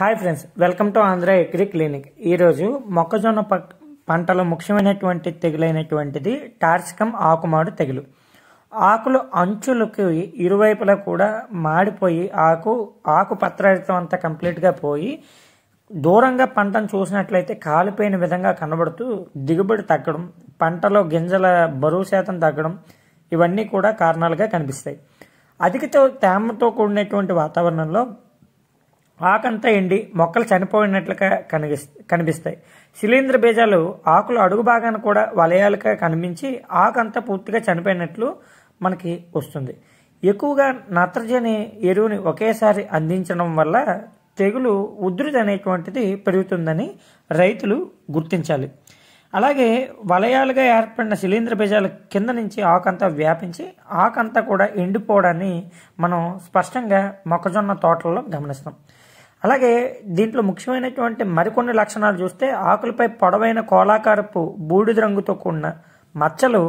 hi friends welcome to Andhra agri clinic ఈరోజు మొక్కజొన్న పంటలో ముఖ్యమైనటువంటి తెగులైనటువంటిది టార్సికం ఆకుమాడు తెగులు ఆకులు అంచులకి ఇరువైపులా కూడా మాడిపోయి ఆకు ఆకు పత్రం అంతా కంప్లీట్గా పోయి దూరంగా పంటను చూసినట్లయితే కాలిపోయిన విధంగా కనబడుతూ దిగుబడి తగ్గడం పంటలో గింజల బరువు శాతం తగ్గడం ఇవన్నీ కూడా కారణాలుగా కనిపిస్తాయి అధిక తేమతో కూడినటువంటి వాతావరణంలో ఆకంతా ఎండి మొక్కలు చనిపోయినట్లుగా కనిపి కనిపిస్తాయి శిలీంద్ర బీజాలు ఆకులు అడుగు భాగాన్ని కూడా వలయాలుగా కనిపించి ఆకంతా పూర్తిగా చనిపోయినట్లు మనకి వస్తుంది ఎక్కువగా నత్రజని ఎరువుని ఒకేసారి అందించడం వల్ల తెగులు ఉధృతి అనేటువంటిది పెరుగుతుందని రైతులు గుర్తించాలి అలాగే వలయాలుగా ఏర్పడిన శిలీంద్ర బీజాల కింద నుంచి ఆకంతా వ్యాపించి ఆకంతా కూడా ఎండిపోవడాన్ని మనం స్పష్టంగా మొక్కజొన్న తోటల్లో గమనిస్తాం అలాగే దీంట్లో ముఖ్యమైనటువంటి మరికొన్ని లక్షణాలు చూస్తే ఆకులపై పొడవైన కోలాకారపు బూడిద రంగుతో కూడిన మచ్చలు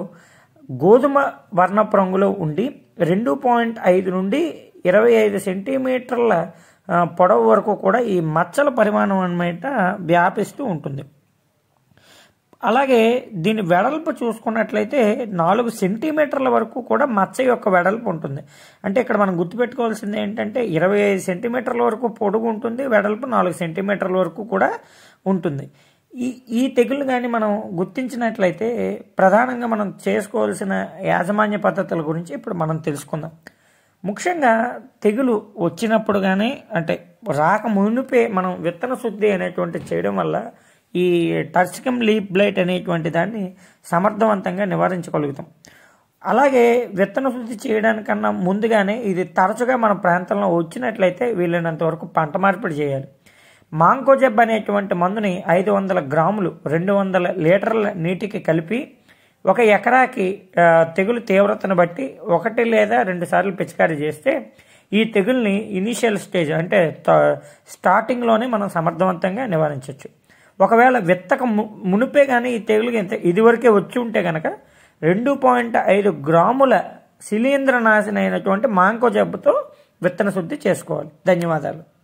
గోధుమ వర్ణపు రంగులో ఉండి రెండు పాయింట్ ఐదు నుండి ఇరవై ఐదు సెంటీమీటర్ల పొడవు వరకు కూడా ఈ మచ్చల పరిమాణం అనమాట వ్యాపిస్తూ ఉంటుంది అలాగే దీని వెడల్పు చూసుకున్నట్లయితే నాలుగు సెంటీమీటర్ల వరకు కూడా మచ్చ యొక్క వెడల్పు ఉంటుంది అంటే ఇక్కడ మనం గుర్తుపెట్టుకోవాల్సింది ఏంటంటే ఇరవై ఐదు సెంటీమీటర్ల వరకు పొడుగు ఉంటుంది వెడల్పు నాలుగు సెంటీమీటర్ల వరకు కూడా ఉంటుంది ఈ ఈ తెగులు కానీ మనం గుర్తించినట్లయితే ప్రధానంగా మనం చేసుకోవాల్సిన యాజమాన్య పద్ధతుల గురించి ఇప్పుడు మనం తెలుసుకుందాం ముఖ్యంగా తెగులు వచ్చినప్పుడు కానీ అంటే రాక మునిపే మనం విత్తన శుద్ధి అనేటువంటి చేయడం వల్ల ఈ టర్సికమ్ లీప్ బ్లైట్ అనేటువంటి దాన్ని సమర్థవంతంగా నివారించగలుగుతాం అలాగే విత్తన శుద్ధి చేయడానికన్నా ముందుగానే ఇది తరచుగా మన ప్రాంతంలో వచ్చినట్లయితే వీలైనంత వరకు పంట మార్పిడి చేయాలి మాంకోజెబ్ అనేటువంటి మందుని ఐదు వందల గ్రాములు రెండు వందల లీటర్ల నీటికి కలిపి ఒక ఎకరాకి తెగులు తీవ్రతను బట్టి ఒకటి లేదా రెండు సార్లు పిచికారీ చేస్తే ఈ తెగుల్ని ఇనీషియల్ స్టేజ్ అంటే స్టార్టింగ్లోనే మనం సమర్థవంతంగా నివారించవచ్చు ఒకవేళ విత్తక మునిపే కానీ ఈ తెగులు ఎంత ఇదివరకే వచ్చి ఉంటే కనుక రెండు పాయింట్ ఐదు గ్రాముల శిలీంద్రనాశనైనటువంటి మాంకో జబ్బుతో విత్తన శుద్ధి చేసుకోవాలి ధన్యవాదాలు